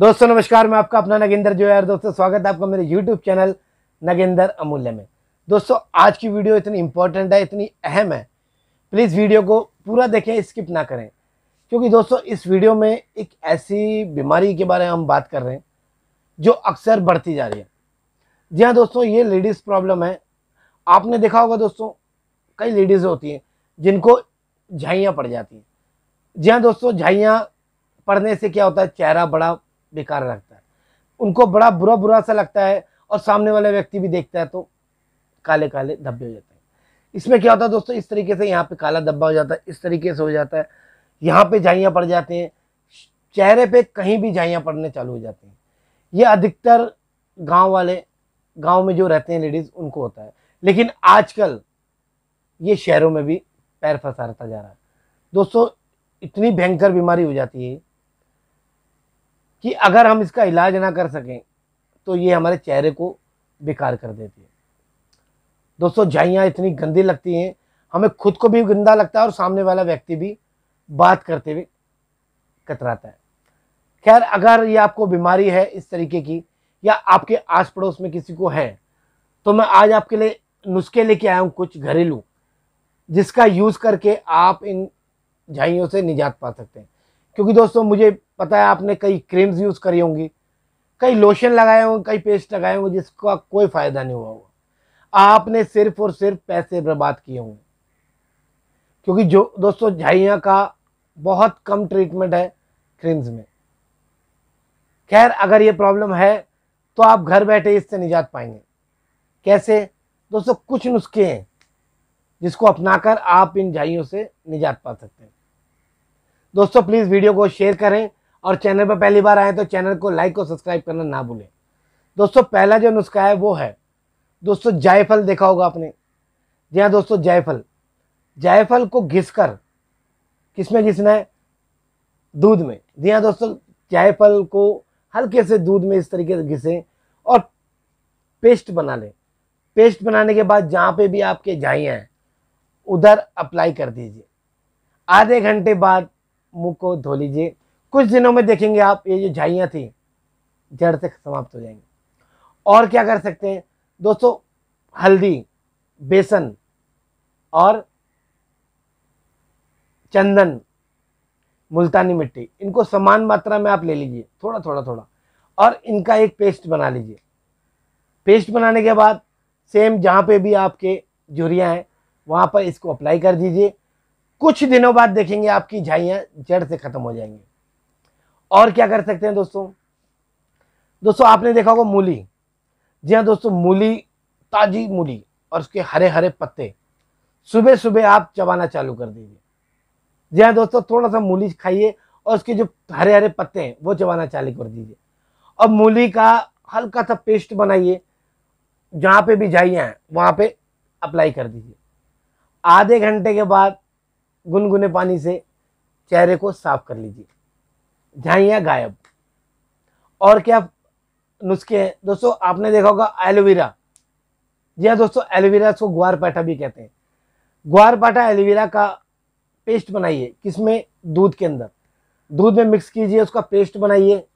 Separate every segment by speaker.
Speaker 1: दोस्तों नमस्कार मैं आपका अपना नगेंद्र जो है दोस्तों स्वागत है आपका मेरे यूट्यूब चैनल नगेंद्र अमूल्य में दोस्तों आज की वीडियो इतनी इंपॉर्टेंट है इतनी अहम है प्लीज़ वीडियो को पूरा देखें स्किप ना करें क्योंकि दोस्तों इस वीडियो में एक ऐसी बीमारी के बारे में हम बात कर रहे हैं जो अक्सर बढ़ती जा रही है जी हाँ दोस्तों ये लेडीज़ प्रॉब्लम है आपने देखा होगा दोस्तों कई लेडीज़ होती हैं जिनको झाइयाँ पड़ जाती हैं जी हाँ दोस्तों झाइयाँ पड़ने से क्या होता है चेहरा बड़ा बेकार लगता है उनको बड़ा बुरा बुरा सा लगता है और सामने वाला व्यक्ति भी देखता है तो काले काले धब्बे हो जाते हैं इसमें क्या होता है दोस्तों इस तरीके से यहाँ पे काला धब्बा हो जाता है इस तरीके से हो जाता है यहाँ पे झाइयाँ पड़ जाते हैं चेहरे पे कहीं भी झाइयाँ पड़ने चालू हो जाते हैं ये अधिकतर गांव वाले गांव में जो रहते हैं लेडीज़ उनको होता है लेकिन आजकल ये शहरों में भी पैर फसाता जा रहा है दोस्तों इतनी भयंकर बीमारी हो जाती है कि अगर हम इसका इलाज ना कर सकें तो ये हमारे चेहरे को बेकार कर देती है दोस्तों झाइयाँ इतनी गंदी लगती हैं हमें खुद को भी गंदा लगता है और सामने वाला व्यक्ति भी बात करते हुए कतराता है खैर अगर ये आपको बीमारी है इस तरीके की या आपके आस पड़ोस में किसी को है तो मैं आज आपके लिए नुस्खे लेके आया हूँ कुछ घरेलू जिसका यूज़ करके आप इन झाइयों से निजात पा सकते हैं क्योंकि दोस्तों मुझे पता है आपने कई क्रीम्स यूज़ करी होंगी कई लोशन लगाए होंगे कई पेस्ट लगाए होंगे जिसका कोई फ़ायदा नहीं हुआ होगा आपने सिर्फ और सिर्फ पैसे बर्बाद किए होंगे क्योंकि जो दोस्तों झाइयाँ का बहुत कम ट्रीटमेंट है क्रीम्स में खैर अगर ये प्रॉब्लम है तो आप घर बैठे इससे निजात पाएंगे कैसे दोस्तों कुछ नुस्खे हैं जिसको अपनाकर आप इन झाइयों से निजात पा सकते हैं दोस्तों प्लीज़ वीडियो को शेयर करें और चैनल पर पहली बार आए तो चैनल को लाइक और सब्सक्राइब करना ना भूलें दोस्तों पहला जो नुस्खा है वो है दोस्तों जायफल देखा होगा आपने जी हाँ दोस्तों जायफल जायफल को घिस कर किस में घिसना है दूध में जी हाँ दोस्तों जायफल को हल्के से दूध में इस तरीके से घिसें और पेस्ट बना लें पेस्ट बनाने के बाद जहाँ पे भी आपके जाइयाँ हैं उधर अप्लाई कर दीजिए आधे घंटे बाद मुंह को धो लीजिए कुछ दिनों में देखेंगे आप ये जो झाइयाँ थी जड़ से समाप्त हो जाएंगी और क्या कर सकते हैं दोस्तों हल्दी बेसन और चंदन मुल्तानी मिट्टी इनको समान मात्रा में आप ले लीजिए थोड़ा थोड़ा थोड़ा और इनका एक पेस्ट बना लीजिए पेस्ट बनाने के बाद सेम जहाँ पे भी आपके झुरियाँ हैं वहाँ पर इसको अप्लाई कर दीजिए कुछ दिनों बाद देखेंगे आपकी झाइयाँ जड़ से ख़त्म हो जाएंगी और क्या कर सकते हैं दोस्तों दोस्तों आपने देखा होगा मूली जी हाँ दोस्तों मूली ताज़ी मूली और उसके हरे हरे पत्ते सुबह सुबह आप चबाना चालू कर दीजिए जी हाँ दोस्तों थोड़ा सा मूली खाइए और उसके जो हरे हरे पत्ते हैं वो चबाना चालू कर दीजिए और मूली का हल्का सा पेस्ट बनाइए जहाँ पे भी जाइए वहाँ पे अप्लाई कर दीजिए आधे घंटे के बाद गुनगुने पानी से चेहरे को साफ कर लीजिए झाइया गायब और क्या नुस्खे हैं दोस्तों आपने देखा होगा एलोवेरा जी हाँ दोस्तों एलोवेरा इसको ग्वार पाठा भी कहते हैं ग्वार पाठा एलोवेरा का पेस्ट बनाइए किसमें दूध के अंदर दूध में मिक्स कीजिए उसका पेस्ट बनाइए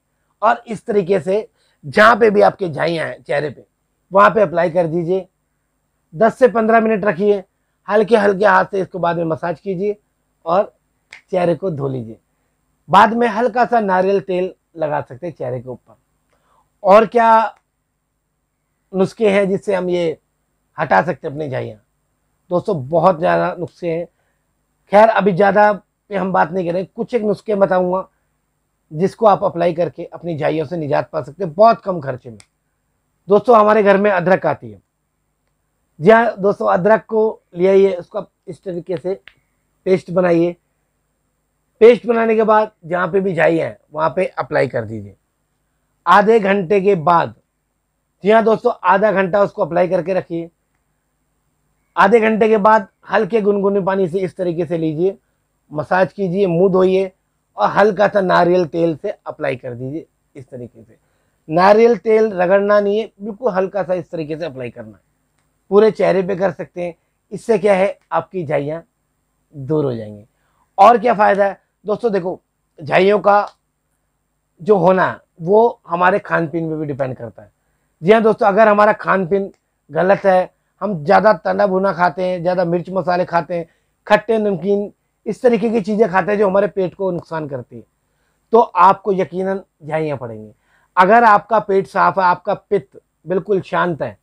Speaker 1: और इस तरीके से जहाँ पे भी आपके झाइयाँ हैं चेहरे पे वहाँ पे अप्लाई कर दीजिए 10 से 15 मिनट रखिए हल्के हल्के हाथ से इसको बाद में मसाज कीजिए और चेहरे को धो लीजिए बाद में हल्का सा नारियल तेल लगा सकते हैं चेहरे के ऊपर और क्या नुस्खे हैं जिससे हम ये हटा सकते अपनी झाइयाँ दोस्तों बहुत ज़्यादा नुस्खे हैं खैर अभी ज़्यादा पे हम बात नहीं करें कुछ एक नुस्खे बताऊँगा जिसको आप अप्लाई करके अपनी झाइयों से निजात पा सकते हैं बहुत कम खर्चे में दोस्तों हमारे घर में अदरक आती है जी हाँ दोस्तों अदरक को ले आइए उसको इस तरीके से पेस्ट बनाइए पेस्ट बनाने के बाद जहाँ पे भी जाइए वहाँ पे अप्लाई कर दीजिए आधे घंटे के बाद जी हाँ दोस्तों आधा घंटा उसको अप्लाई करके रखिए आधे घंटे के बाद हल्के गुनगुने पानी से इस तरीके से लीजिए मसाज कीजिए मुँह धोइए और हल्का सा नारियल तेल से अप्लाई कर दीजिए इस तरीके से नारियल तेल रगड़ना नहीं है बिल्कुल हल्का सा इस तरीके से अप्लाई करना है पूरे चेहरे पे कर सकते हैं इससे क्या है आपकी झाइयाँ दूर हो जाएंगी और क्या फ़ायदा है दोस्तों देखो झाइयों का जो होना वो हमारे खान पीन पर भी डिपेंड करता है जी हाँ दोस्तों अगर हमारा खान पीन गलत है हम ज़्यादा तना भुना खाते हैं ज़्यादा मिर्च मसाले खाते हैं खट्टे नमकीन इस तरीके की चीज़ें खाते हैं जो हमारे पेट को नुकसान करती है तो आपको यकीनन झाइयाँ पड़ेंगी अगर आपका पेट साफ है आपका पित्त बिल्कुल शांत है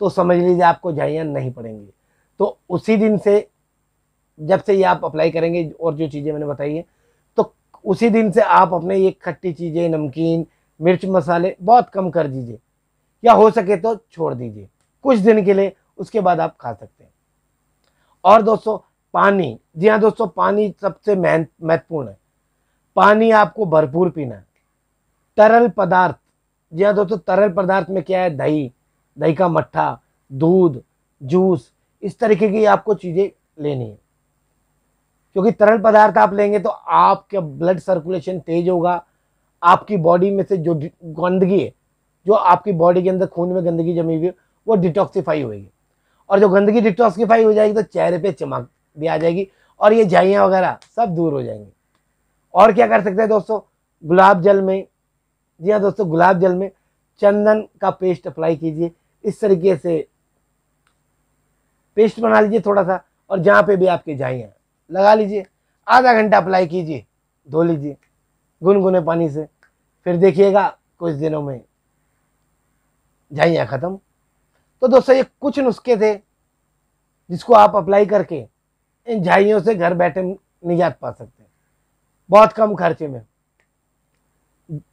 Speaker 1: तो समझ लीजिए आपको झाइयाँ नहीं पड़ेंगी तो उसी दिन से जब से ये आप अप्लाई करेंगे और जो चीज़ें मैंने बताई हैं तो उसी दिन से आप अपने ये खट्टी चीज़ें नमकीन मिर्च मसाले बहुत कम कर दीजिए या हो सके तो छोड़ दीजिए कुछ दिन के लिए उसके बाद आप खा सकते हैं और दोस्तों पानी जी हाँ दोस्तों पानी सबसे महत्वपूर्ण है पानी आपको भरपूर पीना है तरल पदार्थ जी हाँ दोस्तों तरल पदार्थ में क्या है दही दही का मट्ठा दूध जूस इस तरीके की आपको चीज़ें लेनी है क्योंकि तरल पदार्थ आप लेंगे तो आपका ब्लड सर्कुलेशन तेज होगा आपकी बॉडी में से जो गंदगी है जो आपकी बॉडी के अंदर खून में गंदगी जमी हुई है वो डिटॉक्सीफाई होगी और जो गंदगी डिटॉक्सीफाई हो जाएगी तो चेहरे पे चमक भी आ जाएगी और ये झाइयाँ वगैरह सब दूर हो जाएंगी और क्या कर सकते हैं दोस्तों गुलाब जल में जी हाँ दोस्तों गुलाब जल में चंदन का पेस्ट अप्लाई कीजिए इस तरीके से पेस्ट बना लीजिए थोड़ा सा और जहाँ पे भी आपके जाइयाँ लगा लीजिए आधा घंटा अप्लाई कीजिए धो लीजिए गुनगुने पानी से फिर देखिएगा कुछ दिनों में जाइयाँ ख़त्म तो दोस्तों ये कुछ नुस्खे थे जिसको आप अप्लाई करके इन झाइयों से घर बैठे निजात पा सकते हैं बहुत कम खर्चे में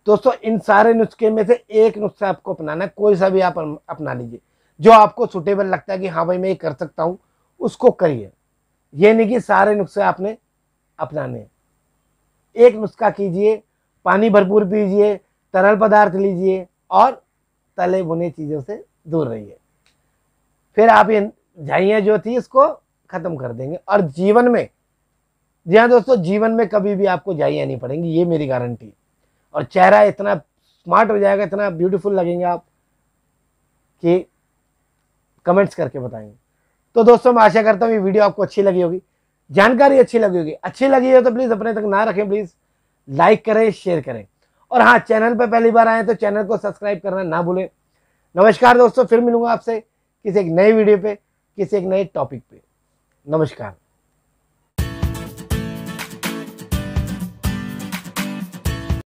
Speaker 1: दोस्तों इन सारे नुस्खे में से एक नुस्खा आपको अपनाना है कोई सा भी आप अपना लीजिए जो आपको सुटेबल लगता है कि हाँ भाई मैं ये कर सकता हूँ उसको करिए ये नहीं कि सारे नुस्खे आपने अपनाने एक नुस्खा कीजिए पानी भरपूर पीजिए तरल पदार्थ लीजिए और तले बुने चीज़ों से दूर रहिए फिर आप ये झाइयाँ जो थी इसको ख़त्म कर देंगे और जीवन में जी हाँ दोस्तों जीवन में कभी भी आपको झाइयाँ नहीं पड़ेंगी ये मेरी गारंटी है और चेहरा इतना स्मार्ट हो जाएगा इतना ब्यूटीफुल लगेंगे आप कि कमेंट्स करके बताएंगे तो दोस्तों मैं आशा करता हूँ ये वीडियो आपको अच्छी लगी होगी जानकारी अच्छी लगी होगी अच्छी लगी हो तो प्लीज़ अपने तक ना रखें प्लीज़ लाइक करें शेयर करें और हाँ चैनल पर पहली बार आए तो चैनल को सब्सक्राइब करना ना भूलें नमस्कार दोस्तों फिर मिलूंगा आपसे किसी एक नए वीडियो पे किसी एक नए टॉपिक पे नमस्कार